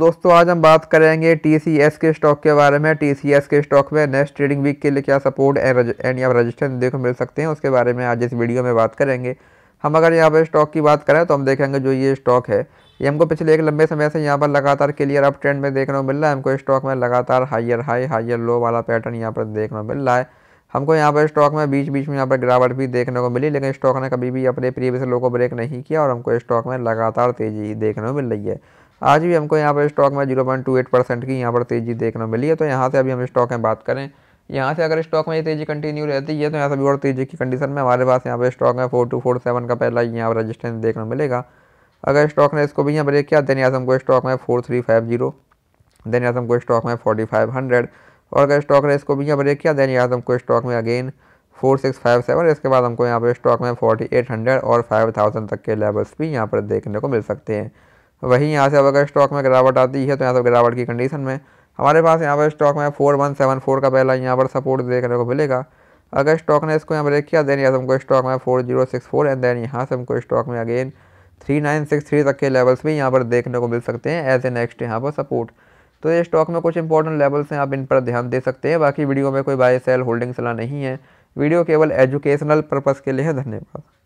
दोस्तों आज हम बात करेंगे टीसीएस के स्टॉक के बारे में टीसीएस के स्टॉक में नेक्स्ट ट्रेडिंग वीक के लिए क्या सपोर्ट एंड या रेजिस्टेंस देखो मिल सकते हैं उसके बारे में आज इस वीडियो में बात करेंगे हम अगर यहाँ पर स्टॉक की बात करें तो हम देखेंगे जो ये स्टॉक है ये हमको पिछले एक लंबे समय से यहाँ पर लगातार क्लियर अप ट्रेंड में देखने को मिल रहा है हमको स्टॉक में लगातार हाइयर हाई हाइयर लो वाला पैटर्न यहाँ पर देखने को मिल रहा है हमको यहाँ पर स्टॉक में बीच बीच में यहाँ पर गिरावट भी देखने को मिली लेकिन स्टॉक ने कभी भी अपने प्रीवियस लो को ब्रेक नहीं किया और हमको स्टॉक में लगातार तेज़ी देखने को मिल रही है आज भी हमको यहाँ पर स्टॉक में एट परसेंट की यहाँ पर तेज़ी देखने मिली है तो यहाँ से अभी हम स्टॉक में बात करें यहाँ से अगर स्टॉक में ये तेज़ी कंटिन्यू रहती है तो यहाँ से भी और तेज़ी की कंडीशन में हमारे पास यहाँ पर स्टॉक में फोर टू फोर सेवन का पहला यहाँ पर रजिस्टेंस देखने मिलेगा अगर स्टॉक ने इसको भी यहाँ ब्रेक किया देन यहाँ को हमको स्टॉक में four three five zero then यहाँ को हमको स्टॉक में फोर्टी फाइव हंड्रेड और अगर स्टॉक ने इसको भी यहाँ ब्रेक किया देन यहाँ को हमको स्टॉक में again four six five seven इसके बाद हमको यहाँ पर स्टॉक में फोर्टी एट हंड्रेड और फाइव थाउजेंड तक के लेवल्स भी यहाँ पर देखने को मिल सकते हैं वहीं यहाँ से अब अगर स्टॉक में गिरावट आती है तो यहाँ से गिरावट की कंडीशन में हमारे पास यहाँ पर स्टॉक में फोर वन सेवन फोर का पहला यहाँ पर सपोर्ट देखने को मिलेगा अगर स्टॉक ने इसको यहाँ ब्रेक किया देन यहाँ से हमको स्टॉक में four zero six four and then यहाँ से हमको स्टॉक में again three nine six three तक के लेवल्स भी यहाँ पर देखने को मिल सकते हैं एज ए नेक्स्ट यहाँ पर सपोर्ट तो ये स्टॉक में कुछ इंपॉर्टेंट लेवल्स हैं आप इन पर ध्यान दे सकते हैं बाकी वीडियो में कोई बाय सेल होल्डिंग सलाह नहीं है वीडियो केवल एजुकेशनल पर्पज़ के लिए है धन्यवाद